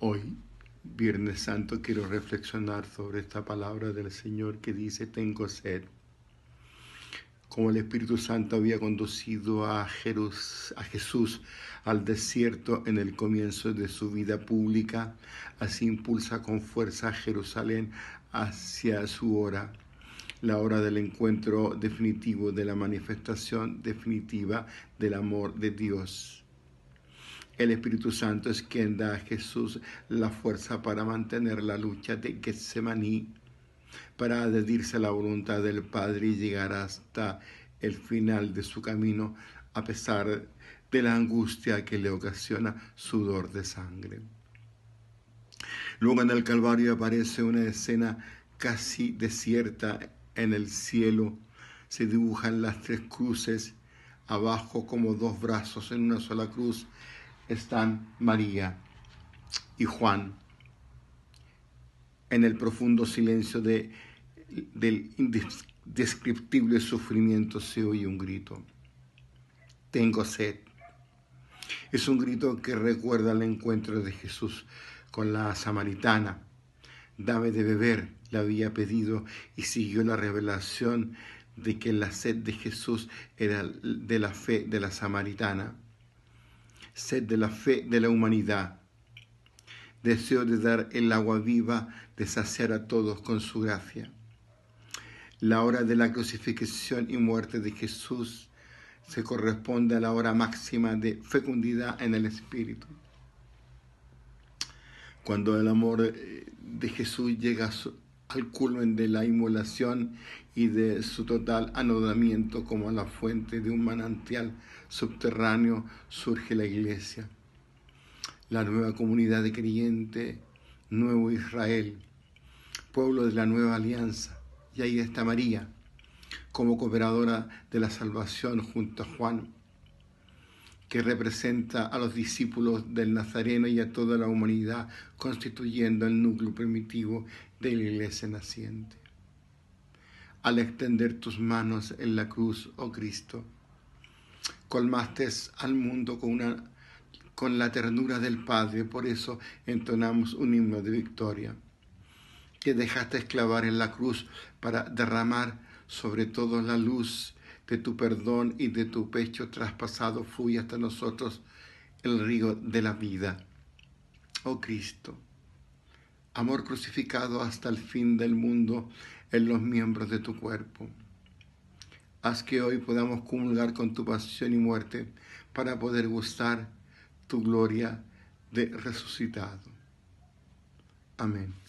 Hoy, Viernes Santo, quiero reflexionar sobre esta palabra del Señor que dice, tengo sed. Como el Espíritu Santo había conducido a, Jesús al desierto en el comienzo de su vida pública, así impulsa con fuerza a Jerusalén hacia su hora la hora del encuentro definitivo, de la manifestación definitiva del amor de Dios. El Espíritu Santo es quien da a Jesús la fuerza para mantener la lucha de Getsemaní, para adherirse a la voluntad del Padre y llegar hasta el final de su camino, a pesar de la angustia que le ocasiona sudor de sangre. Luego en el Calvario aparece una escena casi desierta en el cielo. Se dibujan las tres cruces abajo como dos brazos en una sola cruz están María y Juan en el profundo silencio de, del indescriptible sufrimiento se oye un grito. Tengo sed. Es un grito que recuerda el encuentro de Jesús con la samaritana. Dame de beber, le había pedido, y siguió la revelación de que la sed de Jesús era de la fe de la samaritana sed de la fe de la humanidad, deseo de dar el agua viva, de saciar a todos con su gracia. La hora de la crucifixión y muerte de Jesús se corresponde a la hora máxima de fecundidad en el Espíritu. Cuando el amor eh, de Jesús llega a al culmen de la inmolación y de su total anodamiento como a la fuente de un manantial subterráneo surge la iglesia, la nueva comunidad de creyente, nuevo Israel, pueblo de la nueva alianza. Y ahí está María como cooperadora de la salvación junto a Juan que representa a los discípulos del Nazareno y a toda la humanidad, constituyendo el núcleo primitivo de la iglesia naciente. Al extender tus manos en la cruz, oh Cristo, colmaste al mundo con, la ternura del Padre, por eso entonamos un himno de victoria, que dejaste esclavar en la cruz para derramar sobre todo la luz de tu perdón y de tu pecho traspasado fui hasta nosotros el río de la vida. Oh Cristo, amor crucificado hasta el fin del mundo en los miembros de tu cuerpo. Haz que hoy podamos comulgar con tu pasión y muerte para poder gustar tu gloria de resucitado. Amén.